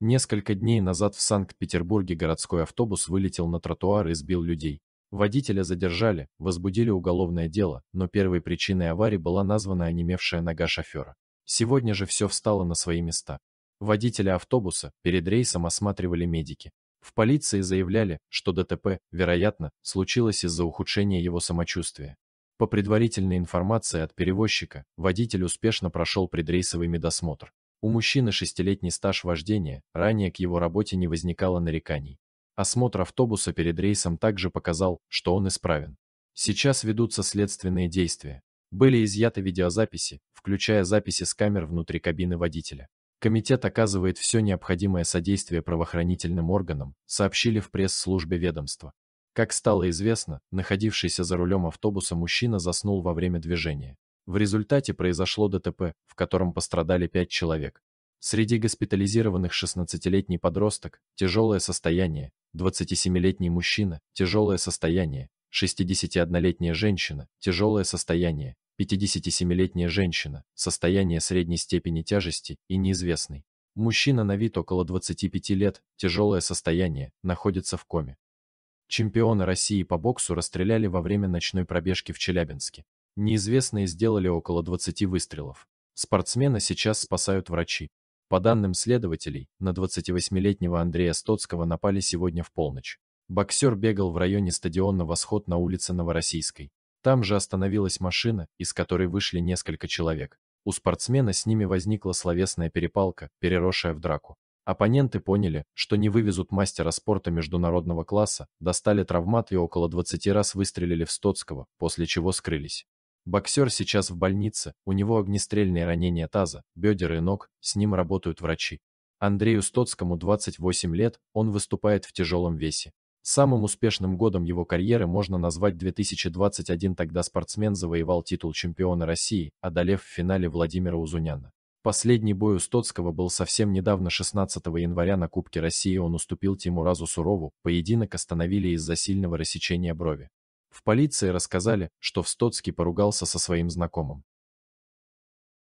Несколько дней назад в Санкт-Петербурге городской автобус вылетел на тротуар и сбил людей. Водителя задержали, возбудили уголовное дело, но первой причиной аварии была названа онемевшая нога шофера. Сегодня же все встало на свои места. Водителя автобуса перед рейсом осматривали медики. В полиции заявляли, что ДТП, вероятно, случилось из-за ухудшения его самочувствия. По предварительной информации от перевозчика, водитель успешно прошел предрейсовый медосмотр. У мужчины шестилетний стаж вождения, ранее к его работе не возникало нареканий. Осмотр автобуса перед рейсом также показал, что он исправен. Сейчас ведутся следственные действия. Были изъяты видеозаписи, включая записи с камер внутри кабины водителя. Комитет оказывает все необходимое содействие правоохранительным органам, сообщили в пресс-службе ведомства. Как стало известно, находившийся за рулем автобуса мужчина заснул во время движения. В результате произошло ДТП, в котором пострадали 5 человек. Среди госпитализированных 16-летний подросток, тяжелое состояние, 27-летний мужчина, тяжелое состояние, 61-летняя женщина, тяжелое состояние, 57-летняя женщина, состояние средней степени тяжести и неизвестный. Мужчина на вид около 25 лет, тяжелое состояние, находится в коме. Чемпионы России по боксу расстреляли во время ночной пробежки в Челябинске. Неизвестные сделали около 20 выстрелов. Спортсмена сейчас спасают врачи. По данным следователей, на 28-летнего Андрея Стоцкого напали сегодня в полночь. Боксер бегал в районе стадиона «Восход» на улице Новороссийской. Там же остановилась машина, из которой вышли несколько человек. У спортсмена с ними возникла словесная перепалка, переросшая в драку. Оппоненты поняли, что не вывезут мастера спорта международного класса, достали травмат и около 20 раз выстрелили в Стоцкого, после чего скрылись. Боксер сейчас в больнице, у него огнестрельные ранения таза, бедер и ног, с ним работают врачи. Андрею Стоцкому 28 лет, он выступает в тяжелом весе. Самым успешным годом его карьеры можно назвать 2021, тогда спортсмен завоевал титул чемпиона России, одолев в финале Владимира Узуняна. Последний бой у Стоцкого был совсем недавно, 16 января на Кубке России он уступил Тимуразу Сурову, поединок остановили из-за сильного рассечения брови. В полиции рассказали, что Встоцкий поругался со своим знакомым.